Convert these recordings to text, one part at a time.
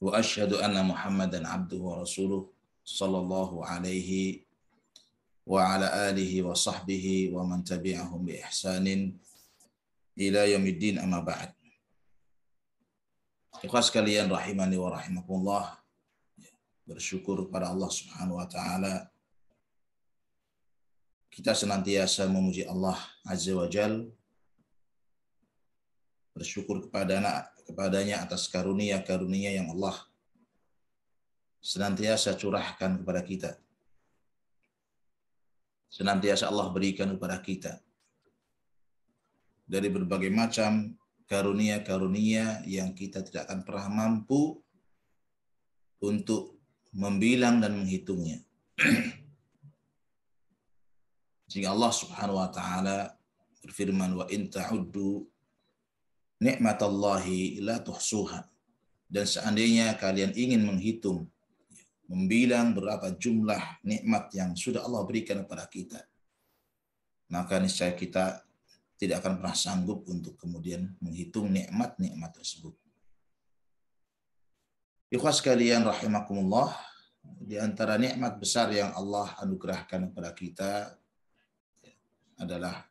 وأشهد أن محمدا عبده ورسوله صلى الله عليه وعلى آله وصحبه ومن تبعهم بإحسان إلى يوم الدين أما بعد Ikhwas kalian rahimani wa rahimakumullah bersyukur kepada Allah Subhanahu wa taala kita senantiasa memuji Allah Azza wa Jal bersyukur kepada kepadanya atas karunia-karunia yang Allah senantiasa curahkan kepada kita. Senantiasa Allah berikan kepada kita dari berbagai macam karunia-karunia yang kita tidak akan pernah mampu untuk membilang dan menghitungnya. sehingga Allah Subhanahu wa taala berfirman wa in ta'uddu nikmatallahi la tuhsuha. Dan seandainya kalian ingin menghitung, membilang berapa jumlah nikmat yang sudah Allah berikan kepada kita, maka niscaya kita tidak akan pernah sanggup untuk kemudian menghitung nikmat-nikmat tersebut. Ikhwas kalian rahimakumullah, di antara nikmat besar yang Allah anugerahkan kepada kita adalah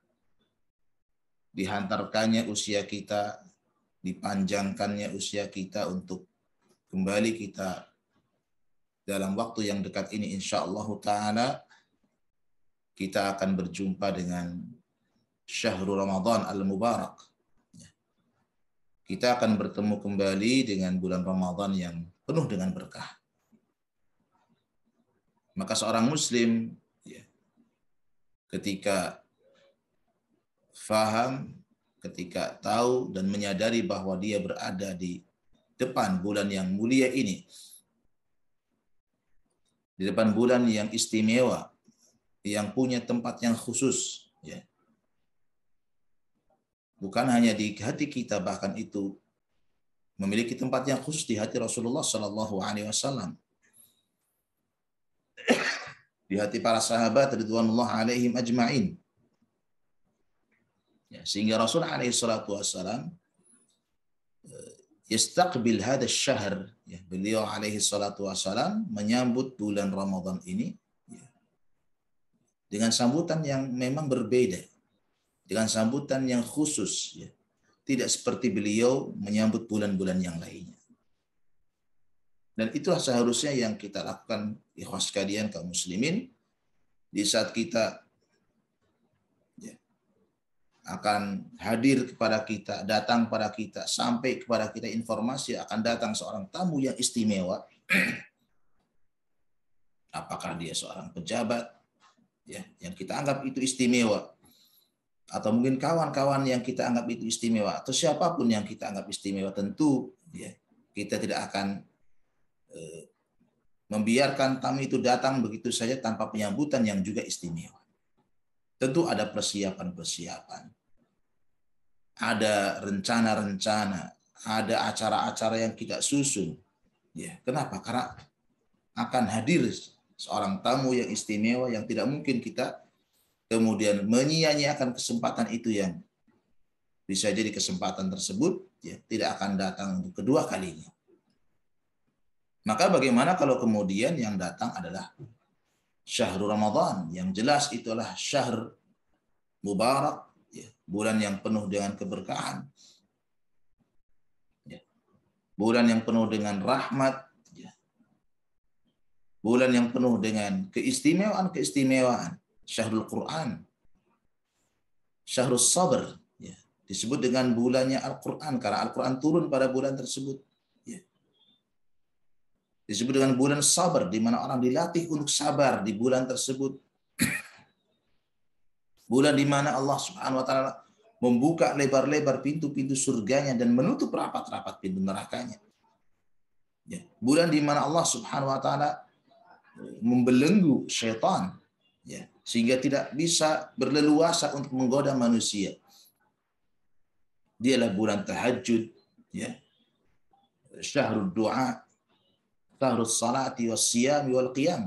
dihantarkannya usia kita, dipanjangkannya usia kita untuk kembali kita dalam waktu yang dekat ini insya Allah ta'ala kita akan berjumpa dengan Syahrul Ramadan Al-Mubarak. Kita akan bertemu kembali dengan bulan Ramadan yang penuh dengan berkah. Maka seorang muslim ya, ketika faham, ketika tahu dan menyadari bahwa dia berada di depan bulan yang mulia ini. Di depan bulan yang istimewa, yang punya tempat yang khusus. Ya. Bukan hanya di hati kita, bahkan itu memiliki tempat yang khusus di hati Rasulullah Shallallahu Alaihi Wasallam. Di hati para sahabat Ridwanullah alaihim ajma'in Ya, sehingga Rasul alaihi salatu wassalam eh, yastaqbil hada syahr ya beliau alaihi salatu wasalam menyambut bulan Ramadan ini ya, dengan sambutan yang memang berbeda dengan sambutan yang khusus ya tidak seperti beliau menyambut bulan-bulan yang lainnya dan itulah seharusnya yang kita lakukan ikhwas kalian kaum muslimin di saat kita akan hadir kepada kita, datang kepada kita, sampai kepada kita informasi akan datang seorang tamu yang istimewa. Apakah dia seorang pejabat ya yang kita anggap itu istimewa atau mungkin kawan-kawan yang kita anggap itu istimewa atau siapapun yang kita anggap istimewa tentu ya kita tidak akan eh, membiarkan tamu itu datang begitu saja tanpa penyambutan yang juga istimewa. Tentu ada persiapan-persiapan ada rencana-rencana, ada acara-acara yang kita susun. Ya, kenapa? Karena akan hadir seorang tamu yang istimewa yang tidak mungkin kita kemudian menyia-nyiakan kesempatan itu yang bisa jadi kesempatan tersebut ya tidak akan datang untuk kedua kalinya. Maka bagaimana kalau kemudian yang datang adalah syahrul Ramadan yang jelas itulah syahr mubarak bulan yang penuh dengan keberkahan, ya. bulan yang penuh dengan rahmat, ya. bulan yang penuh dengan keistimewaan-keistimewaan, syahrul Quran, syahrul sabar, ya. disebut dengan bulannya Al-Quran, karena Al-Quran turun pada bulan tersebut. Disebut dengan bulan sabar, di mana orang dilatih untuk sabar di bulan tersebut Bulan di mana Allah Subhanahu wa taala membuka lebar-lebar pintu-pintu surganya dan menutup rapat-rapat pintu nerakanya. Ya. Bulan di mana Allah Subhanahu wa taala membelenggu setan ya, sehingga tidak bisa berleluasa untuk menggoda manusia. Dialah bulan tahajud ya. Syahrul du'a, syahrul salati was siyam wal qiyam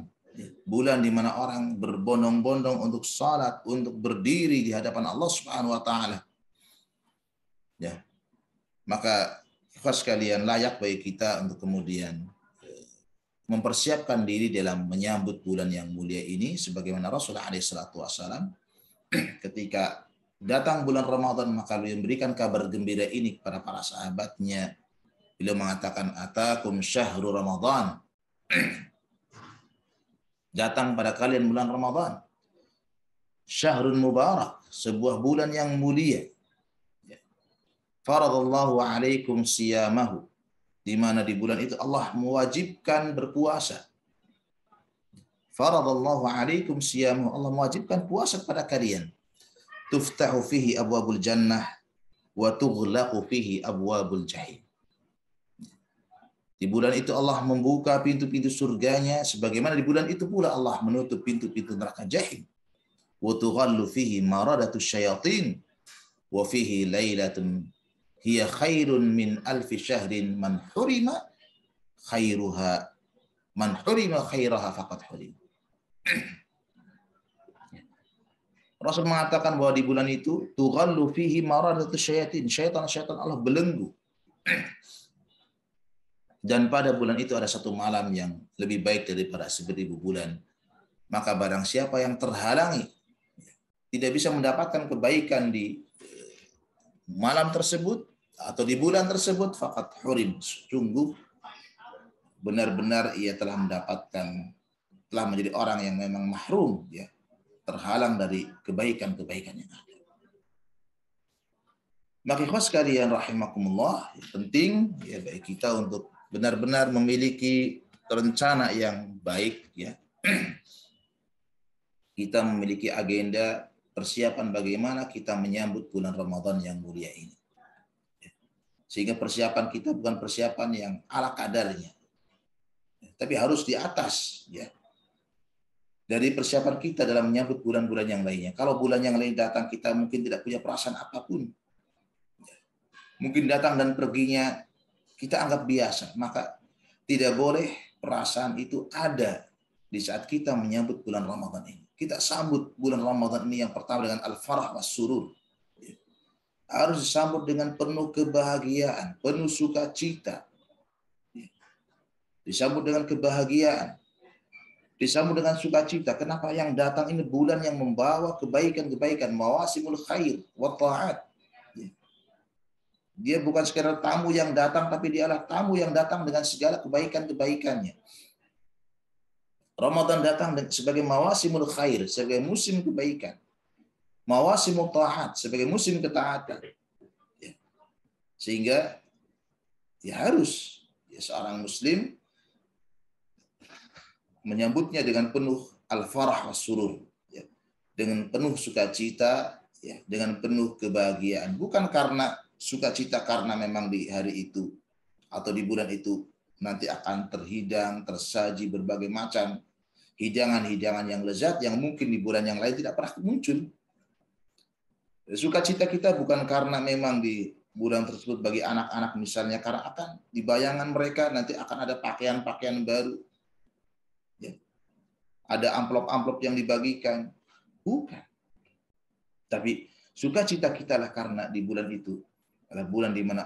bulan di mana orang berbondong-bondong untuk salat, untuk berdiri di hadapan Allah Subhanahu wa taala. Ya. Maka khas kalian layak bagi kita untuk kemudian eh, mempersiapkan diri dalam menyambut bulan yang mulia ini sebagaimana Rasulullah wasalam ketika datang bulan Ramadan maka beliau memberikan kabar gembira ini kepada para sahabatnya beliau mengatakan atakum syahrul ramadan datang pada kalian bulan Ramadan. syahrul Mubarak, sebuah bulan yang mulia. Ya. Faradallahu alaikum siyamahu. Di mana di bulan itu Allah mewajibkan berpuasa. Faradallahu alaikum siyamahu. Allah mewajibkan puasa kepada kalian. Tuftahu fihi abwabul jannah wa tughlaqu fihi abwabul jahim. Di bulan itu Allah membuka pintu-pintu surganya, sebagaimana di bulan itu pula Allah menutup pintu-pintu neraka jahim. وَتُغَلُّ فِيهِ مَرَدَةُ الشَّيَاطِينِ وَفِيهِ لَيْلَةٌ هِيَ خَيْرٌ مِنْ أَلْفِ شَهْرٍ مَنْ حُرِمَ خَيْرُهَا مَنْ حُرِمَ خَيْرَهَا فَقَدْ حُرِمَ Rasul mengatakan bahwa di bulan itu tughallu fihi maradatu syayatin, syaitan-syaitan Allah belenggu. dan pada bulan itu ada satu malam yang lebih baik daripada seribu bulan. Maka barang siapa yang terhalangi tidak bisa mendapatkan kebaikan di eh, malam tersebut atau di bulan tersebut fakat hurim sungguh benar-benar ia telah mendapatkan telah menjadi orang yang memang mahrum ya terhalang dari kebaikan-kebaikan yang ada. Maka ikhwas sekalian rahimakumullah, penting ya baik kita untuk benar-benar memiliki rencana yang baik ya. kita memiliki agenda persiapan bagaimana kita menyambut bulan Ramadan yang mulia ini. Sehingga persiapan kita bukan persiapan yang ala kadarnya. Tapi harus di atas ya. Dari persiapan kita dalam menyambut bulan-bulan yang lainnya. Kalau bulan yang lain datang kita mungkin tidak punya perasaan apapun. Mungkin datang dan perginya kita anggap biasa, maka tidak boleh perasaan itu ada di saat kita menyambut bulan Ramadan ini. Kita sambut bulan Ramadan ini yang pertama dengan al-farah was surur. Harus disambut dengan penuh kebahagiaan, penuh sukacita. Disambut dengan kebahagiaan, disambut dengan sukacita. Kenapa yang datang ini bulan yang membawa kebaikan-kebaikan, mawasimul khair wa ta'at. Dia bukan sekedar tamu yang datang, tapi dialah tamu yang datang dengan segala kebaikan-kebaikannya. Ramadan datang sebagai mawasimul khair, sebagai musim kebaikan. Mawasimul taat, sebagai musim ketaatan. Ya. Sehingga ya harus ya seorang muslim menyambutnya dengan penuh al-farah surur ya. dengan penuh sukacita ya dengan penuh kebahagiaan bukan karena sukacita karena memang di hari itu atau di bulan itu nanti akan terhidang, tersaji berbagai macam hidangan-hidangan yang lezat yang mungkin di bulan yang lain tidak pernah muncul. Sukacita kita bukan karena memang di bulan tersebut bagi anak-anak misalnya karena akan di bayangan mereka nanti akan ada pakaian-pakaian baru. Ya. Ada amplop-amplop yang dibagikan. Bukan. Tapi sukacita kita lah karena di bulan itu adalah bulan di mana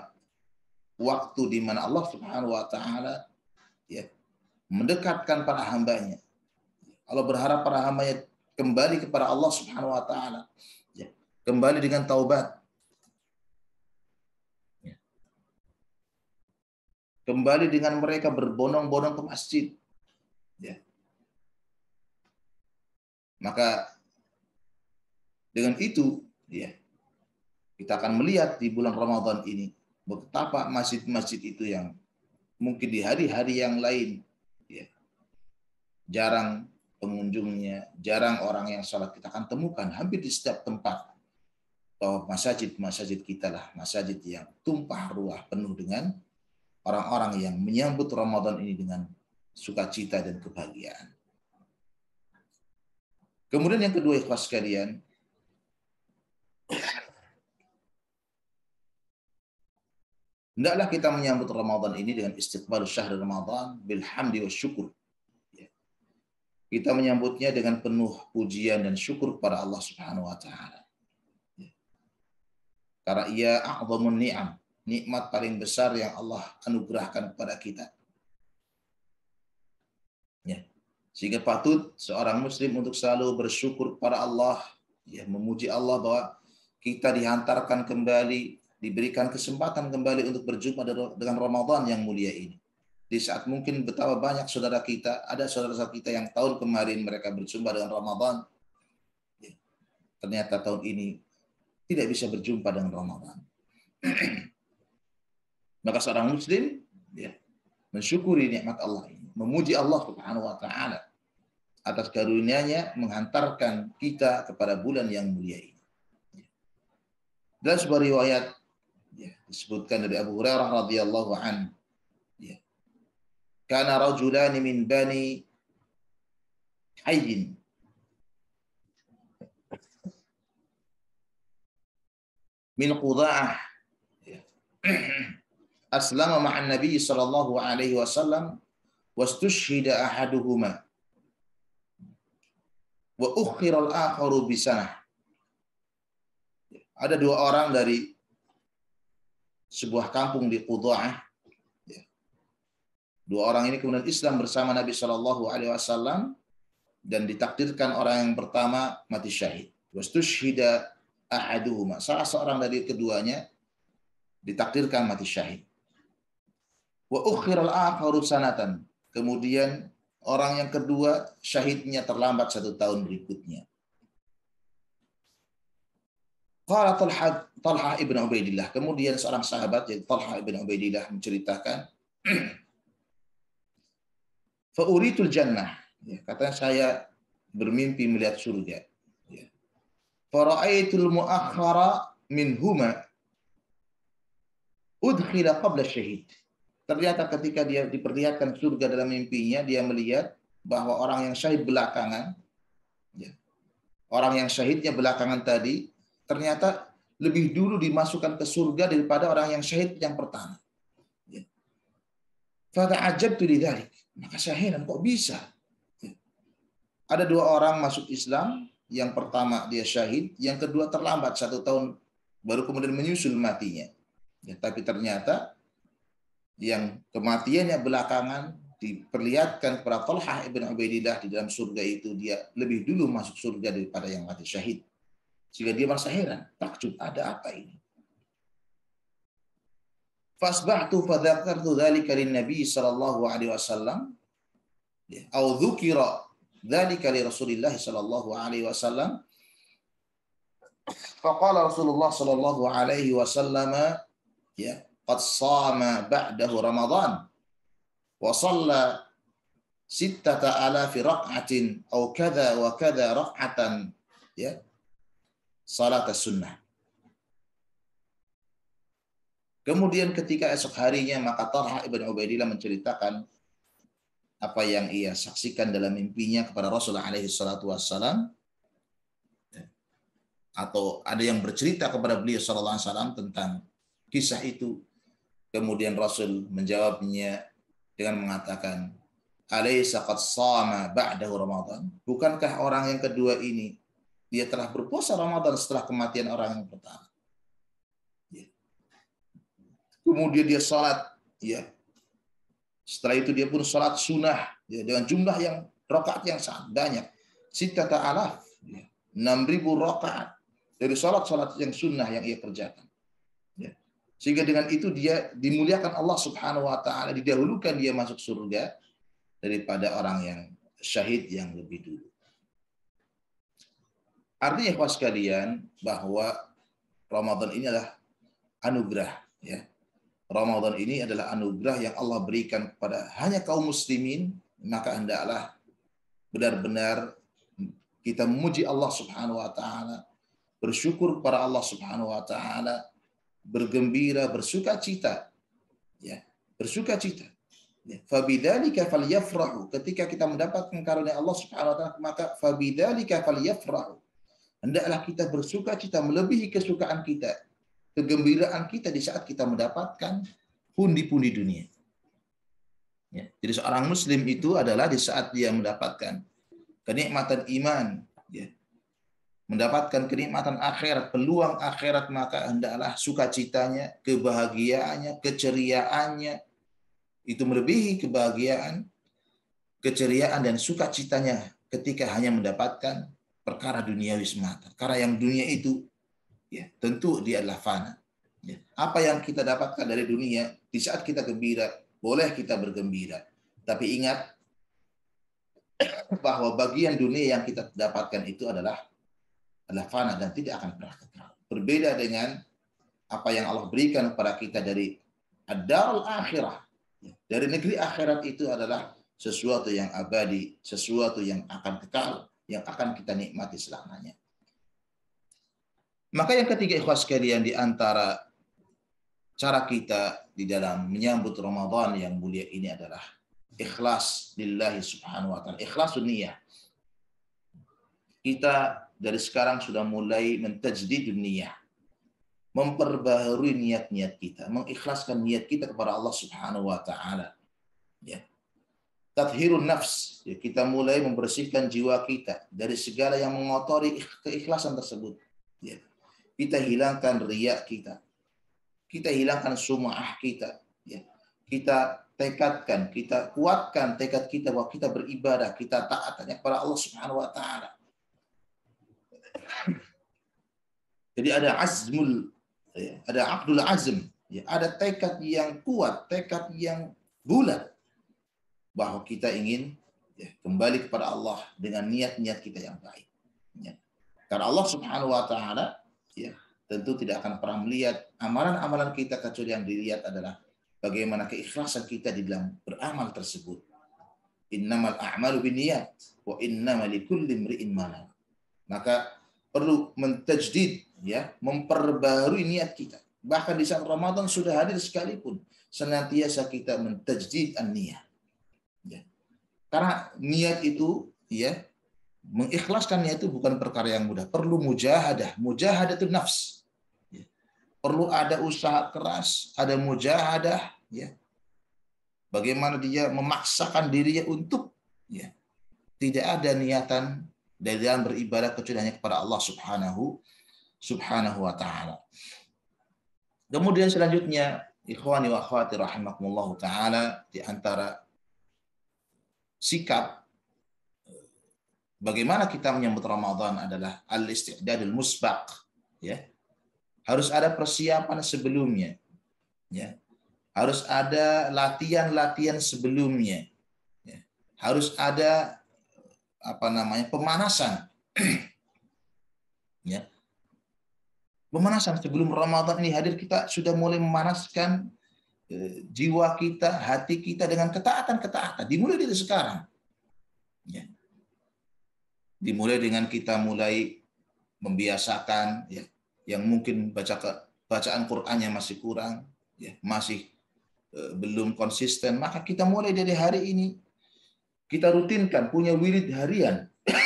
waktu di mana Allah Subhanahu wa taala ya mendekatkan para hambanya. Allah berharap para hambanya kembali kepada Allah Subhanahu wa taala. Ya, kembali dengan taubat. Ya. Kembali dengan mereka berbonong-bonong ke masjid. Ya. Maka dengan itu, ya, kita akan melihat di bulan Ramadan ini betapa masjid-masjid itu yang mungkin di hari-hari yang lain ya, jarang pengunjungnya, jarang orang yang sholat kita akan temukan hampir di setiap tempat bahwa masjid-masjid kita lah masjid yang tumpah ruah penuh dengan orang-orang yang menyambut Ramadan ini dengan sukacita dan kebahagiaan. Kemudian yang kedua ikhlas kalian. Tidaklah kita menyambut Ramadan ini dengan istiqbal syahr Ramadan bilhamdi wa syukur. Ya. Kita menyambutnya dengan penuh pujian dan syukur kepada Allah Subhanahu wa taala. Ya. Karena ia a'zamun ni'am, nikmat paling besar yang Allah anugerahkan kepada kita. Ya. Sehingga patut seorang muslim untuk selalu bersyukur kepada Allah, ya memuji Allah bahwa kita dihantarkan kembali diberikan kesempatan kembali untuk berjumpa dengan Ramadan yang mulia ini. Di saat mungkin betapa banyak saudara kita, ada saudara-saudara kita yang tahun kemarin mereka berjumpa dengan Ramadan, ya, ternyata tahun ini tidak bisa berjumpa dengan Ramadan. Maka seorang muslim ya, mensyukuri nikmat Allah ini, memuji Allah Subhanahu wa taala atas karunia-Nya menghantarkan kita kepada bulan yang mulia ini. Dalam sebuah riwayat disebutkan dari Abu Hurairah radhiyallahu an ya. Kana rajulan min bani Hayyin min Qudha'ah ya. aslama Nabi sallallahu alaihi wasallam wastushhida ahaduhuma wa ukhira al-akharu ada dua orang dari sebuah kampung di Qudha'ah. Ya. Dua orang ini kemudian Islam bersama Nabi Shallallahu Alaihi Wasallam dan ditakdirkan orang yang pertama mati syahid. Wastushhida ahaduhuma. Salah seorang dari keduanya ditakdirkan mati syahid. Wa ukhiral akharu sanatan. Kemudian orang yang kedua syahidnya terlambat satu tahun berikutnya. Qala Talha, Talha ibn Ubaidillah. Kemudian seorang sahabat yaitu Talha ibn Ubaidillah menceritakan Fauritul jannah. Ya, katanya saya bermimpi melihat surga. Ya. Fara'aitul muakhara min huma udkhila qabla syahid. Ternyata ketika dia diperlihatkan surga dalam mimpinya, dia melihat bahwa orang yang syahid belakangan, ya, orang yang syahidnya belakangan tadi, ternyata lebih dulu dimasukkan ke surga daripada orang yang syahid yang pertama. Ya. Fata ajab tuh didalik. Maka saya heran kok bisa. Ya. Ada dua orang masuk Islam. Yang pertama dia syahid. Yang kedua terlambat satu tahun. Baru kemudian menyusul matinya. Ya, tapi ternyata yang kematiannya belakangan diperlihatkan kepada Talha ibn Ubaidillah di dalam surga itu dia lebih dulu masuk surga daripada yang mati syahid. Sehingga dia merasa heran, takjub ada apa ini? Fasbahtu fadzakartu dzalika lin-nabi sallallahu alaihi wasallam au dzukira dzalika li Rasulillah sallallahu alaihi wasallam faqala Rasulullah sallallahu alaihi wasallam ya qad sama ba'dahu Ramadan wa shalla sittata alafi raq'atin au kadza wa kadza raq'atan ya salat sunnah. Kemudian ketika esok harinya maka Tarha ibn Ubaidillah menceritakan apa yang ia saksikan dalam mimpinya kepada Rasulullah alaihi salatu wassalam atau ada yang bercerita kepada beliau sallallahu alaihi wasallam tentang kisah itu. Kemudian Rasul menjawabnya dengan mengatakan, "Alaisa qad sama ba'dahu Ramadan?" Bukankah orang yang kedua ini dia telah berpuasa Ramadan setelah kematian orang yang pertama. Ya. Kemudian dia sholat, ya. Setelah itu dia pun sholat sunnah ya, dengan jumlah yang rokaat yang sangat banyak. Sita alaf, ya. 6.000 rokaat dari sholat-sholat yang sunnah yang ia kerjakan. Ya. Sehingga dengan itu dia dimuliakan Allah subhanahu wa ta'ala, didahulukan dia masuk surga daripada orang yang syahid yang lebih dulu. Artinya ikhwah sekalian bahwa Ramadan ini adalah anugerah ya. Ramadan ini adalah anugerah yang Allah berikan kepada hanya kaum muslimin, maka hendaklah benar-benar kita memuji Allah Subhanahu wa taala, bersyukur kepada Allah Subhanahu wa taala, bergembira, bersuka cita, ya, bersukacita. Ya. Fabidzalika falyafrahu. Ketika kita mendapatkan karunia Allah Subhanahu wa taala, maka fabidzalika falyafrahu. Hendaklah kita bersuka cita melebihi kesukaan kita, kegembiraan kita di saat kita mendapatkan pundi-pundi dunia. Ya. Jadi seorang muslim itu adalah di saat dia mendapatkan kenikmatan iman, ya. mendapatkan kenikmatan akhirat, peluang akhirat, maka hendaklah sukacitanya, kebahagiaannya, keceriaannya, itu melebihi kebahagiaan, keceriaan, dan sukacitanya ketika hanya mendapatkan perkara duniawi semata. Karena yang dunia itu ya tentu dia adalah fana. Ya. Apa yang kita dapatkan dari dunia di saat kita gembira boleh kita bergembira, tapi ingat bahwa bagian dunia yang kita dapatkan itu adalah adalah fana dan tidak akan pernah kekal. Berbeda dengan apa yang Allah berikan kepada kita dari adal darul akhirah. Ya, dari negeri akhirat itu adalah sesuatu yang abadi, sesuatu yang akan kekal, yang akan kita nikmati selamanya. Maka yang ketiga ikhwas sekalian di antara cara kita di dalam menyambut Ramadan yang mulia ini adalah ikhlas lillahi subhanahu wa ta'ala. Ikhlas dunia. Kita dari sekarang sudah mulai mentajdi dunia. Memperbaharui niat-niat kita. Mengikhlaskan niat kita kepada Allah subhanahu wa ta'ala. Ya tathirun nafs, ya, kita mulai membersihkan jiwa kita dari segala yang mengotori keikhlasan tersebut. Ya. Kita hilangkan riak kita. Kita hilangkan sumah kita. Ya. Kita tekadkan, kita kuatkan tekad kita bahwa kita beribadah, kita taat hanya kepada Allah Subhanahu wa taala. Jadi ada azmul ya, ada abdul azm, ya, ada tekad yang kuat, tekad yang bulat bahwa kita ingin ya, kembali kepada Allah dengan niat-niat kita yang baik. Ya. Karena Allah Subhanahu wa taala ya, tentu tidak akan pernah melihat amalan-amalan kita kecuali yang dilihat adalah bagaimana keikhlasan kita di dalam beramal tersebut. Innamal a'malu binniyat wa innamal likulli imri'in ma Maka perlu mentajdid ya, memperbarui niat kita. Bahkan di saat Ramadan sudah hadir sekalipun senantiasa kita mentajdid an karena niat itu ya mengikhlaskan niat itu bukan perkara yang mudah. Perlu mujahadah. Mujahadah itu nafs. Ya. Perlu ada usaha keras, ada mujahadah. Ya. Bagaimana dia memaksakan dirinya untuk ya, tidak ada niatan dari dalam beribadah kecuali hanya kepada Allah Subhanahu Subhanahu wa taala. Kemudian selanjutnya ikhwani wa akhwati rahimakumullah taala di antara sikap bagaimana kita menyambut Ramadan adalah al istiqdadul musbaq ya harus ada persiapan sebelumnya ya harus ada latihan-latihan sebelumnya ya. harus ada apa namanya pemanasan ya pemanasan sebelum Ramadan ini hadir kita sudah mulai memanaskan Eh, jiwa kita, hati kita dengan ketaatan-ketaatan. Dimulai dari sekarang. Ya. Dimulai dengan kita mulai membiasakan ya, yang mungkin baca ke, bacaan Qur'annya masih kurang, ya, masih eh, belum konsisten, maka kita mulai dari hari ini kita rutinkan punya wirid harian.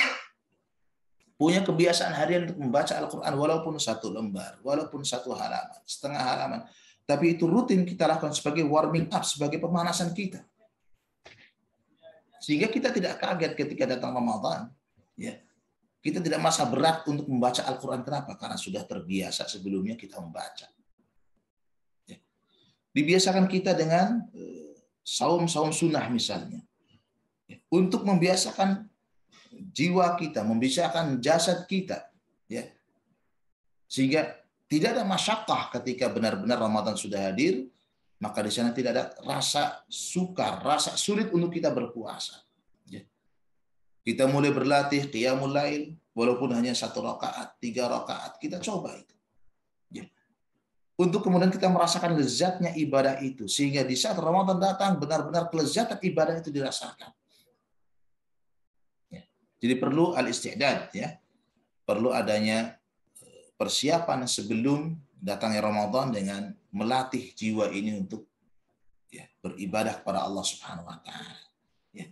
punya kebiasaan harian untuk membaca Al-Qur'an walaupun satu lembar, walaupun satu halaman, setengah halaman tapi itu rutin kita lakukan sebagai warming up, sebagai pemanasan kita. Sehingga kita tidak kaget ketika datang Ramadan. Ya. Kita tidak merasa berat untuk membaca Al-Quran. Kenapa? Karena sudah terbiasa sebelumnya kita membaca. Ya. Dibiasakan kita dengan eh, saum-saum sunnah misalnya. Ya. Untuk membiasakan jiwa kita, membiasakan jasad kita. ya Sehingga tidak ada masyakah ketika benar-benar Ramadan sudah hadir, maka di sana tidak ada rasa sukar, rasa sulit untuk kita berpuasa. Ya. Kita mulai berlatih qiyamul lain, walaupun hanya satu rakaat, tiga rakaat, kita coba itu. Ya. Untuk kemudian kita merasakan lezatnya ibadah itu, sehingga di saat Ramadan datang benar-benar kelezatan ibadah itu dirasakan. Ya. Jadi perlu al-istidad ya. Perlu adanya persiapan sebelum datangnya Ramadan dengan melatih jiwa ini untuk ya, beribadah kepada Allah Subhanahu wa taala. Ya.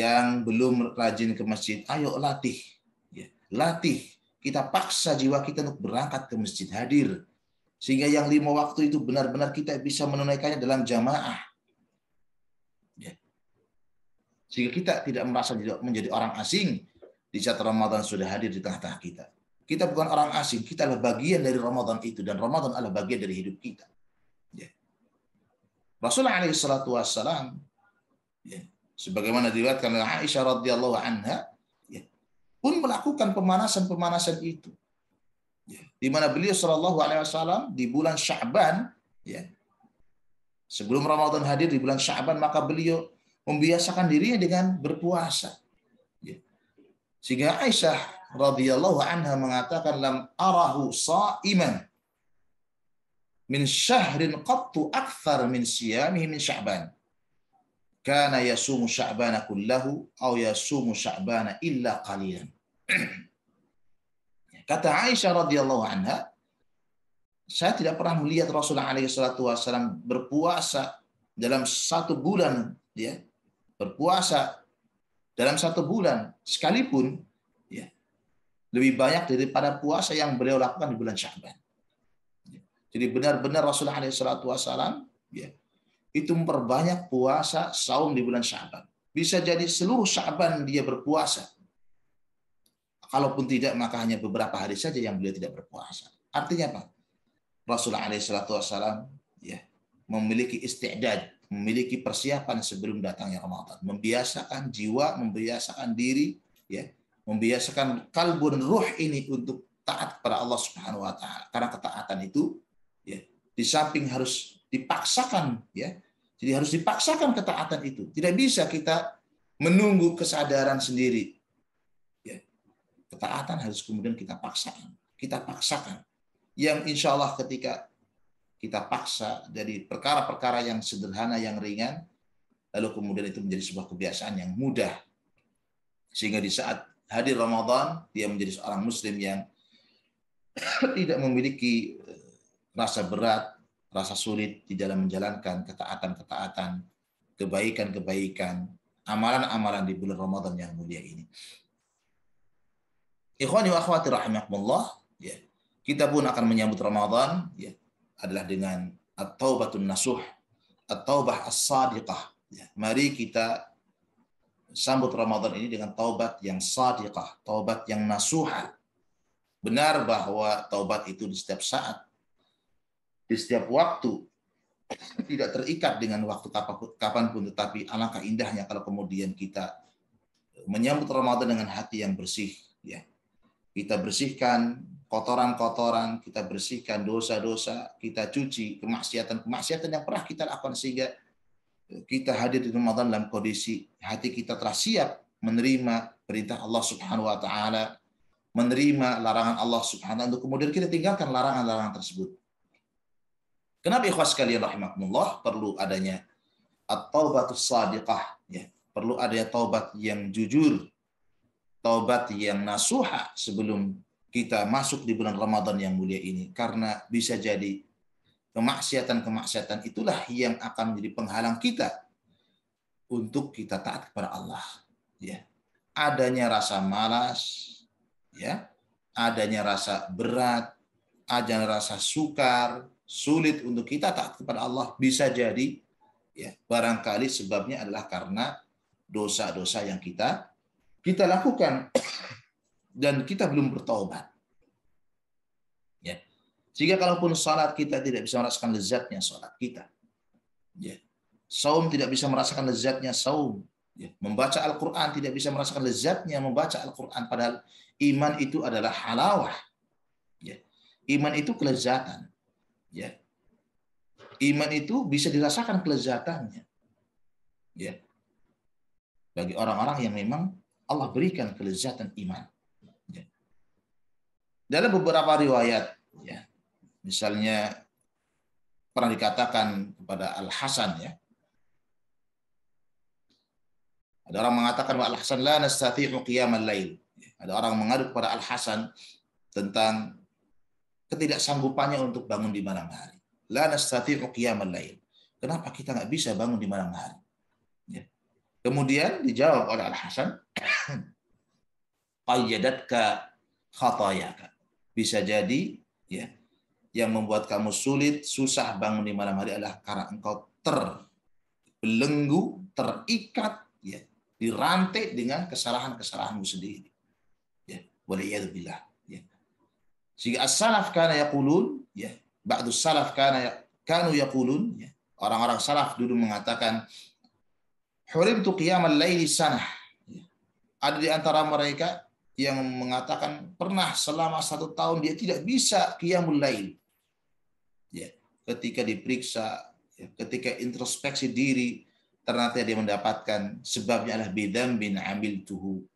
Yang belum rajin ke masjid, ayo latih. Ya. Latih. Kita paksa jiwa kita untuk berangkat ke masjid hadir. Sehingga yang lima waktu itu benar-benar kita bisa menunaikannya dalam jamaah. Ya. Sehingga kita tidak merasa menjadi orang asing di saat Ramadan sudah hadir di tengah-tengah kita. Kita bukan orang asing, kita adalah bagian dari Ramadan itu dan Ramadan adalah bagian dari hidup kita. Ya. Rasulullah alaihi salatu wassalam ya, sebagaimana diriwayatkan oleh Aisyah radhiyallahu anha ya, pun melakukan pemanasan-pemanasan itu. Ya, di mana beliau sallallahu alaihi wasallam di bulan Sya'ban ya, sebelum Ramadan hadir di bulan Sya'ban maka beliau membiasakan dirinya dengan berpuasa. Ya. Sehingga Aisyah radhiyallahu anha mengatakan lam arahu sa'iman min syahrin qattu akthar min siyamihi min sya'ban kana yasumu sya'bana kullahu aw yasumu sya'bana illa qalilan kata Aisyah radhiyallahu anha saya tidak pernah melihat Rasulullah alaihi salatu wasallam berpuasa dalam satu bulan ya berpuasa dalam satu bulan sekalipun lebih banyak daripada puasa yang beliau lakukan di bulan Syaban. Jadi benar-benar Rasulullah SAW ya, itu memperbanyak puasa saum di bulan Syaban. Bisa jadi seluruh Syaban dia berpuasa. Kalaupun tidak, maka hanya beberapa hari saja yang beliau tidak berpuasa. Artinya apa? Rasulullah SAW ya, memiliki istiqad, memiliki persiapan sebelum datangnya Ramadan, membiasakan jiwa, membiasakan diri ya membiasakan kalbun ruh ini untuk taat kepada Allah Subhanahu wa taala. Karena ketaatan itu ya di samping harus dipaksakan ya. Jadi harus dipaksakan ketaatan itu. Tidak bisa kita menunggu kesadaran sendiri. Ya. Ketaatan harus kemudian kita paksakan. Kita paksakan. Yang insya Allah ketika kita paksa dari perkara-perkara yang sederhana, yang ringan, lalu kemudian itu menjadi sebuah kebiasaan yang mudah. Sehingga di saat hadir Ramadan, dia menjadi seorang muslim yang tidak memiliki eh, rasa berat, rasa sulit di dalam menjalankan ketaatan-ketaatan, kebaikan-kebaikan, amalan-amalan di bulan Ramadan yang mulia ini. Ikhwani wa akhwati rahimakumullah, ya. Kita pun akan menyambut Ramadan ya adalah dengan at-taubatun nasuh, at-taubah as-sadiqah. Ya. Mari kita sambut Ramadan ini dengan taubat yang sadiqah, taubat yang nasuha. Benar bahwa taubat itu di setiap saat, di setiap waktu, tidak terikat dengan waktu kapanpun, tetapi alangkah indahnya kalau kemudian kita menyambut Ramadan dengan hati yang bersih. ya Kita bersihkan kotoran-kotoran, kita bersihkan dosa-dosa, kita cuci kemaksiatan-kemaksiatan yang pernah kita lakukan sehingga kita hadir di Ramadan dalam kondisi hati kita telah siap menerima perintah Allah Subhanahu wa taala, menerima larangan Allah Subhanahu untuk kemudian kita tinggalkan larangan-larangan tersebut. Kenapa ikhwas sekalian rahimakumullah perlu adanya at-taubatus sadiqah ya, perlu adanya taubat yang jujur, taubat yang nasuha sebelum kita masuk di bulan Ramadan yang mulia ini karena bisa jadi kemaksiatan-kemaksiatan itulah yang akan menjadi penghalang kita untuk kita taat kepada Allah. Ya. Adanya rasa malas, ya, adanya rasa berat, adanya rasa sukar, sulit untuk kita taat kepada Allah bisa jadi ya, barangkali sebabnya adalah karena dosa-dosa yang kita kita lakukan dan kita belum bertobat. Sehingga kalaupun salat kita tidak bisa merasakan lezatnya salat kita. Ya. Saum tidak bisa merasakan lezatnya saum. Ya. Membaca Al-Quran tidak bisa merasakan lezatnya membaca Al-Quran. Padahal iman itu adalah halawah. Ya. Iman itu kelezatan. Ya. Iman itu bisa dirasakan kelezatannya. Ya. Bagi orang-orang yang memang Allah berikan kelezatan iman. Ya. Dalam beberapa riwayat Misalnya pernah dikatakan kepada Al Hasan ya. Ada orang mengatakan Al Hasan la nastati'u qiyam al-lail. Ada orang mengadu kepada Al Hasan tentang ketidaksanggupannya untuk bangun di malam hari. La nastati'u qiyam al-lail. Kenapa kita nggak bisa bangun di malam hari? Ya. Kemudian dijawab oleh Al Hasan, qayyadatka khatayaka. Bisa jadi ya yang membuat kamu sulit, susah bangun di malam hari adalah karena engkau terbelenggu, terikat, ya, dirantai dengan kesalahan-kesalahanmu sendiri. Ya, boleh Ya. Sehingga as-salaf kana yaqulun, ya, ba'du salaf kana ya, kanu yaqulun, ya. Orang-orang salaf dulu mengatakan tu qiyamal laili sanah. sana. Ya. Ada di antara mereka yang mengatakan pernah selama satu tahun dia tidak bisa qiyamul lain ketika diperiksa, ya, ketika introspeksi diri, ternyata dia mendapatkan sebabnya adalah bidam bin amil tuhu.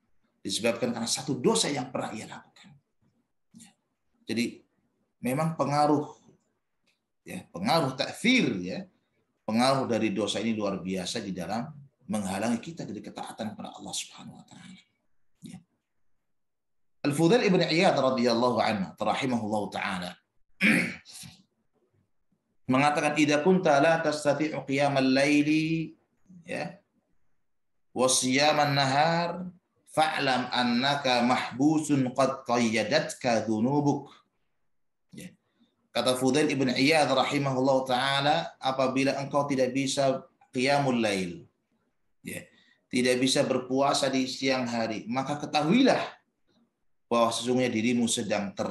Disebabkan karena satu dosa yang pernah ia lakukan. Ya. Jadi memang pengaruh ya pengaruh takfir ya pengaruh dari dosa ini luar biasa di dalam menghalangi kita dari ketaatan kepada Allah Subhanahu wa taala. Ya. Al-Fudail ibn Iyad radhiyallahu anhu terahimahullah taala mengatakan idza kunta la tastati'u qiyamal laili ya wa siyaman nahar fa'lam annaka mahbusun qad qayyadatka dhunubuk ya. kata Fudail ibn Iyad rahimahullah taala apabila engkau tidak bisa qiyamul lail ya tidak bisa berpuasa di siang hari maka ketahuilah bahwa sesungguhnya dirimu sedang ter,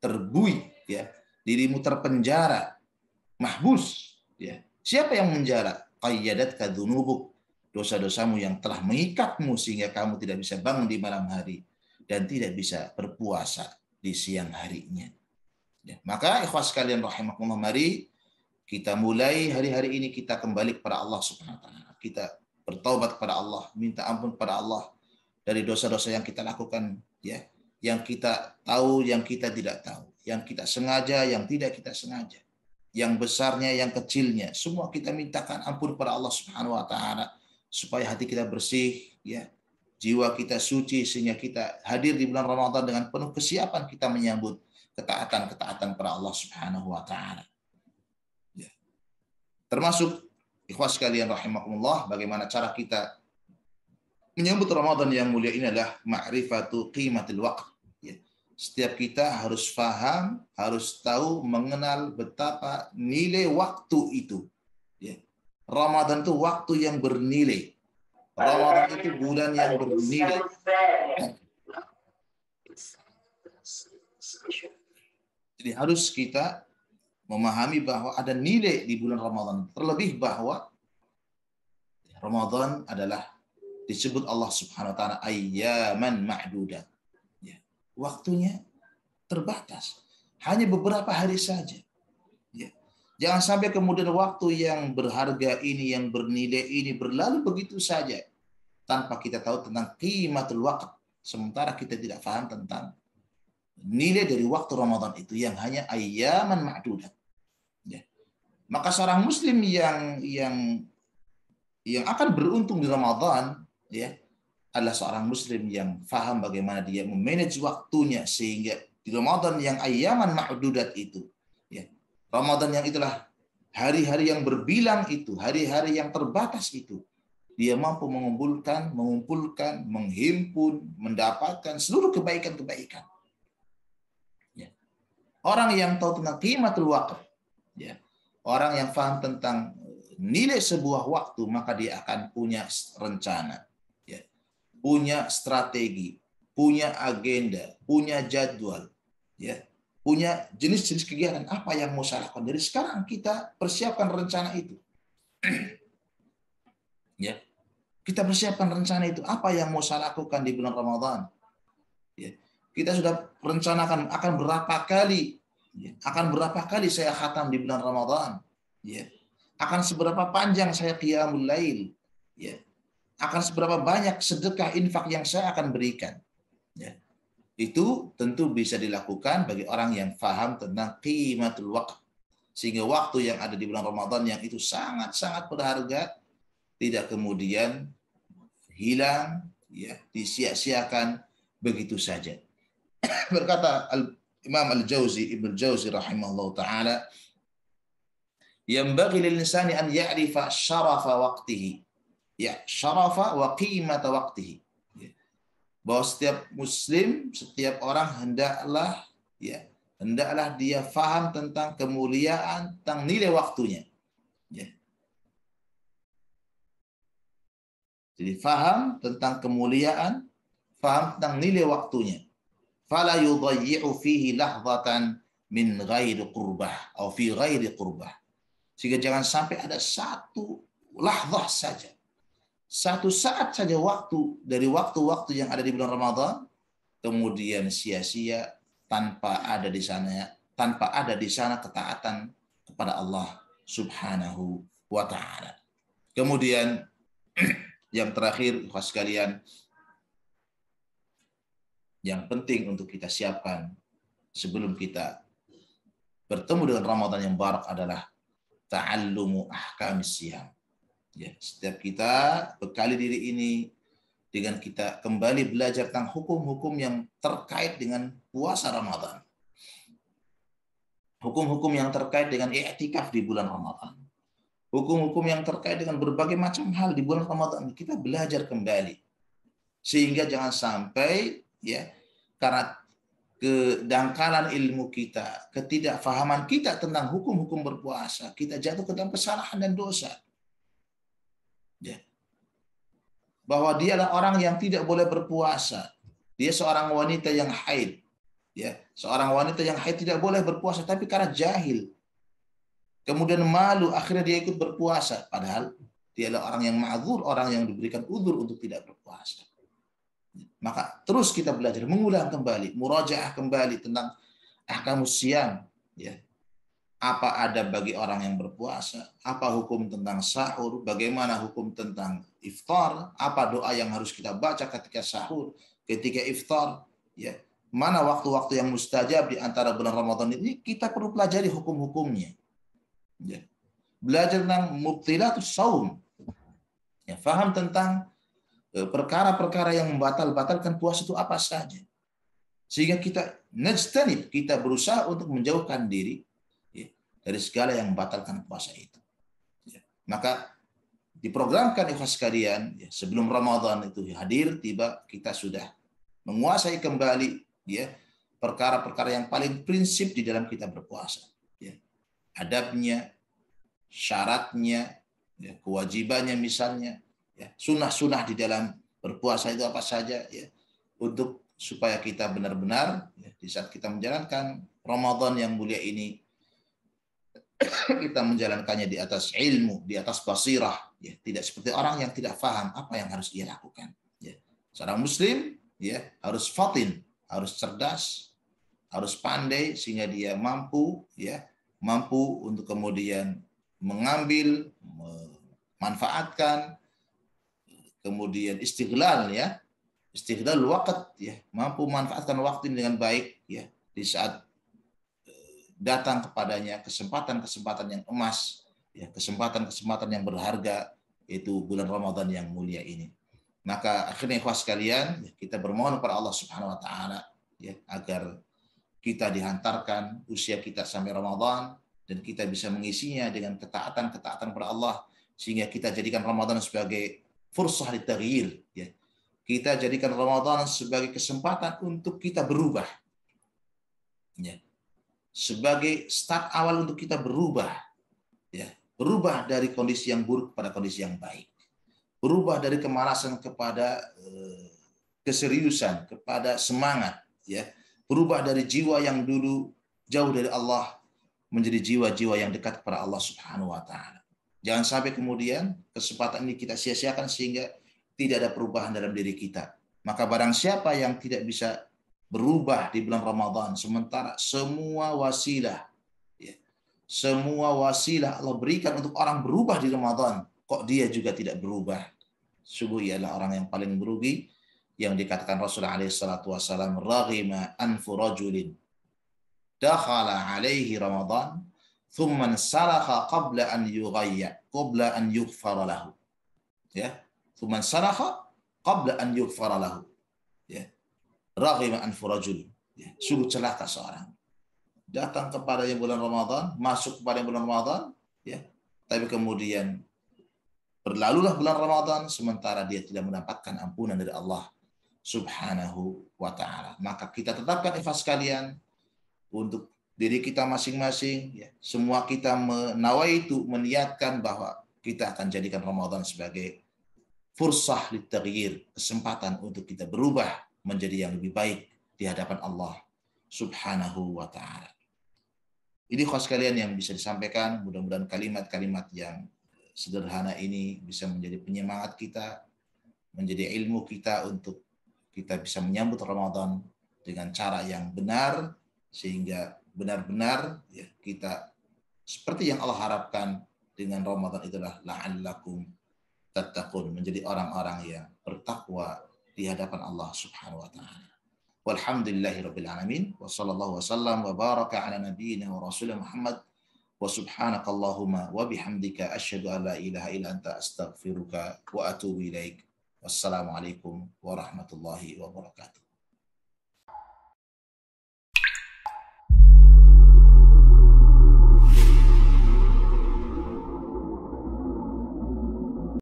terbui ya dirimu terpenjara mahbus. Ya. Siapa yang menjara? Qayyadat kadunubuk. Dosa-dosamu yang telah mengikatmu sehingga kamu tidak bisa bangun di malam hari dan tidak bisa berpuasa di siang harinya. Ya. Maka ikhwas kalian rahimakumullah mari kita mulai hari-hari ini kita kembali kepada Allah Subhanahu wa taala. Kita bertobat kepada Allah, minta ampun kepada Allah dari dosa-dosa yang kita lakukan ya, yang kita tahu, yang kita tidak tahu, yang kita sengaja, yang tidak kita sengaja yang besarnya, yang kecilnya, semua kita mintakan ampun kepada Allah Subhanahu wa taala supaya hati kita bersih ya. Jiwa kita suci sehingga kita hadir di bulan Ramadan dengan penuh kesiapan kita menyambut ketaatan-ketaatan kepada Allah Subhanahu wa taala. Ya. Termasuk ikhwas sekalian rahimakumullah bagaimana cara kita menyambut Ramadan yang mulia ini adalah ma'rifatu qimatil waqt setiap kita harus paham, harus tahu, mengenal betapa nilai waktu itu. Ya. Ramadan itu waktu yang bernilai. Ramadan itu bulan yang bernilai. Jadi harus kita memahami bahwa ada nilai di bulan Ramadan. Terlebih bahwa Ramadan adalah disebut Allah Subhanahu wa taala ayyaman ma'dudah waktunya terbatas. Hanya beberapa hari saja. Ya. Jangan sampai kemudian waktu yang berharga ini, yang bernilai ini berlalu begitu saja. Tanpa kita tahu tentang qimatul waktu. Sementara kita tidak paham tentang nilai dari waktu Ramadan itu yang hanya ayaman ma'dudat. Ya. Maka seorang muslim yang yang yang akan beruntung di Ramadan ya adalah seorang muslim yang faham bagaimana dia memanage waktunya sehingga di Ramadan yang ayaman ma'dudat itu ya Ramadan yang itulah hari-hari yang berbilang itu hari-hari yang terbatas itu dia mampu mengumpulkan mengumpulkan menghimpun mendapatkan seluruh kebaikan-kebaikan ya. orang yang tahu tentang qimatul wakaf ya orang yang faham tentang nilai sebuah waktu maka dia akan punya rencana punya strategi, punya agenda, punya jadwal, ya, punya jenis-jenis kegiatan apa yang mau saya lakukan. Dari sekarang kita persiapkan rencana itu. ya. Kita persiapkan rencana itu apa yang mau saya lakukan di bulan Ramadan. Ya. Kita sudah rencanakan akan berapa kali ya. akan berapa kali saya khatam di bulan Ramadan. Ya. Akan seberapa panjang saya qiyamul lail. Ya akan seberapa banyak sedekah infak yang saya akan berikan. Ya. Itu tentu bisa dilakukan bagi orang yang paham tentang qimatul waktu Sehingga waktu yang ada di bulan Ramadan yang itu sangat-sangat berharga tidak kemudian hilang, ya, disia-siakan begitu saja. Berkata Al Imam Al-Jauzi, Ibn jauzi rahimahullah ta'ala, yang bagi للإنسان yang ya'rifa syarafa waktihi ya syarafa wa qimata waqtihi ya. bahwa setiap muslim, setiap orang hendaklah ya, hendaklah dia faham tentang kemuliaan, tentang nilai waktunya. Ya. Jadi faham tentang kemuliaan, faham tentang nilai waktunya. Fala yudayyi'u fihi lahzatan min ghairi qurbah atau fi ghairi qurbah. Sehingga jangan sampai ada satu lahzah saja satu saat saja waktu dari waktu-waktu yang ada di bulan Ramadan kemudian sia-sia tanpa ada di sana ya, tanpa ada di sana ketaatan kepada Allah Subhanahu wa taala. Kemudian yang terakhir khas kalian yang penting untuk kita siapkan sebelum kita bertemu dengan Ramadan yang barak adalah ta'allumu ahkamis siyam. Ya, setiap kita bekali diri ini dengan kita kembali belajar tentang hukum-hukum yang terkait dengan puasa Ramadan. Hukum-hukum yang terkait dengan iktikaf di bulan Ramadan. Hukum-hukum yang terkait dengan berbagai macam hal di bulan Ramadan kita belajar kembali. Sehingga jangan sampai ya karena kedangkalan ilmu kita, ketidakfahaman kita tentang hukum-hukum berpuasa, kita jatuh ke dalam kesalahan dan dosa. bahwa dia adalah orang yang tidak boleh berpuasa. Dia seorang wanita yang haid. Ya, seorang wanita yang haid tidak boleh berpuasa tapi karena jahil. Kemudian malu akhirnya dia ikut berpuasa padahal dia adalah orang yang ma'zur, orang yang diberikan udur untuk tidak berpuasa. Maka terus kita belajar mengulang kembali, murajaah kembali tentang ahkamus siam, ya apa ada bagi orang yang berpuasa, apa hukum tentang sahur, bagaimana hukum tentang iftar, apa doa yang harus kita baca ketika sahur, ketika iftar, ya. Mana waktu-waktu yang mustajab di antara bulan Ramadan ini kita perlu pelajari hukum-hukumnya. Ya. Belajar tentang mubtilatus saum. Ya, faham tentang e, perkara-perkara yang membatal-batalkan puasa itu apa saja. Sehingga kita najtanib, kita berusaha untuk menjauhkan diri dari segala yang membatalkan puasa itu. Ya. Maka diprogramkan ikhlas sekalian ya, sebelum Ramadan itu hadir tiba kita sudah menguasai kembali ya perkara-perkara yang paling prinsip di dalam kita berpuasa ya. adabnya syaratnya ya, kewajibannya misalnya ya, sunah sunnah di dalam berpuasa itu apa saja ya untuk supaya kita benar-benar ya, di saat kita menjalankan Ramadan yang mulia ini kita menjalankannya di atas ilmu, di atas basirah, ya, tidak seperti orang yang tidak faham apa yang harus ia lakukan. Ya. Seorang muslim ya harus fatin, harus cerdas, harus pandai sehingga dia mampu ya, mampu untuk kemudian mengambil, memanfaatkan kemudian istighlal ya, istighlal waktu ya, mampu manfaatkan waktu dengan baik ya di saat datang kepadanya kesempatan-kesempatan yang emas, ya, kesempatan-kesempatan yang berharga yaitu bulan Ramadan yang mulia ini. Maka akhirnya ikhwas sekalian, ya, kita bermohon kepada Allah Subhanahu wa taala ya agar kita dihantarkan usia kita sampai Ramadan dan kita bisa mengisinya dengan ketaatan-ketaatan kepada Allah sehingga kita jadikan Ramadan sebagai fursah litaghyir ya. Kita jadikan Ramadan sebagai kesempatan untuk kita berubah. Ya sebagai start awal untuk kita berubah ya berubah dari kondisi yang buruk pada kondisi yang baik berubah dari kemalasan kepada eh, keseriusan kepada semangat ya berubah dari jiwa yang dulu jauh dari Allah menjadi jiwa-jiwa yang dekat kepada Allah Subhanahu wa taala. Jangan sampai kemudian kesempatan ini kita sia-siakan sehingga tidak ada perubahan dalam diri kita. Maka barang siapa yang tidak bisa berubah di bulan Ramadan. Sementara semua wasilah, ya, semua wasilah Allah berikan untuk orang berubah di Ramadan. Kok dia juga tidak berubah? Sungguh ialah orang yang paling berugi yang dikatakan Rasul alaihi wasallam raghima anfu rajulin dakhala alaihi Ramadan thumma salakha qabla an yughayya qabla an yughfara lahu ya thumma salakha qabla an yughfara lahu ya raghima an furajul Ya, sungguh celaka seorang. Datang kepada yang bulan Ramadan, masuk kepada yang bulan Ramadan, ya. Tapi kemudian berlalulah bulan Ramadan sementara dia tidak mendapatkan ampunan dari Allah Subhanahu wa taala. Maka kita tetapkan ifas kalian untuk diri kita masing-masing ya. Semua kita menawai itu meniatkan bahwa kita akan jadikan Ramadan sebagai fursah litaghyir, kesempatan untuk kita berubah menjadi yang lebih baik di hadapan Allah Subhanahu wa taala. Ini khos kalian yang bisa disampaikan, mudah-mudahan kalimat-kalimat yang sederhana ini bisa menjadi penyemangat kita, menjadi ilmu kita untuk kita bisa menyambut Ramadan dengan cara yang benar sehingga benar-benar ya, kita seperti yang Allah harapkan dengan Ramadan itulah la'allakum tattaqun menjadi orang-orang yang bertakwa di hadapan Allah Subhanahu wa taala. Walhamdulillahi rabbil alamin wa sallallahu wasallam wa baraka ala nabiyyina wa rasulina Muhammad wa subhanakallahumma wa bihamdika asyhadu an la ilaha illa anta astaghfiruka wa atubu ilaik. Wassalamualaikum warahmatullahi wabarakatuh.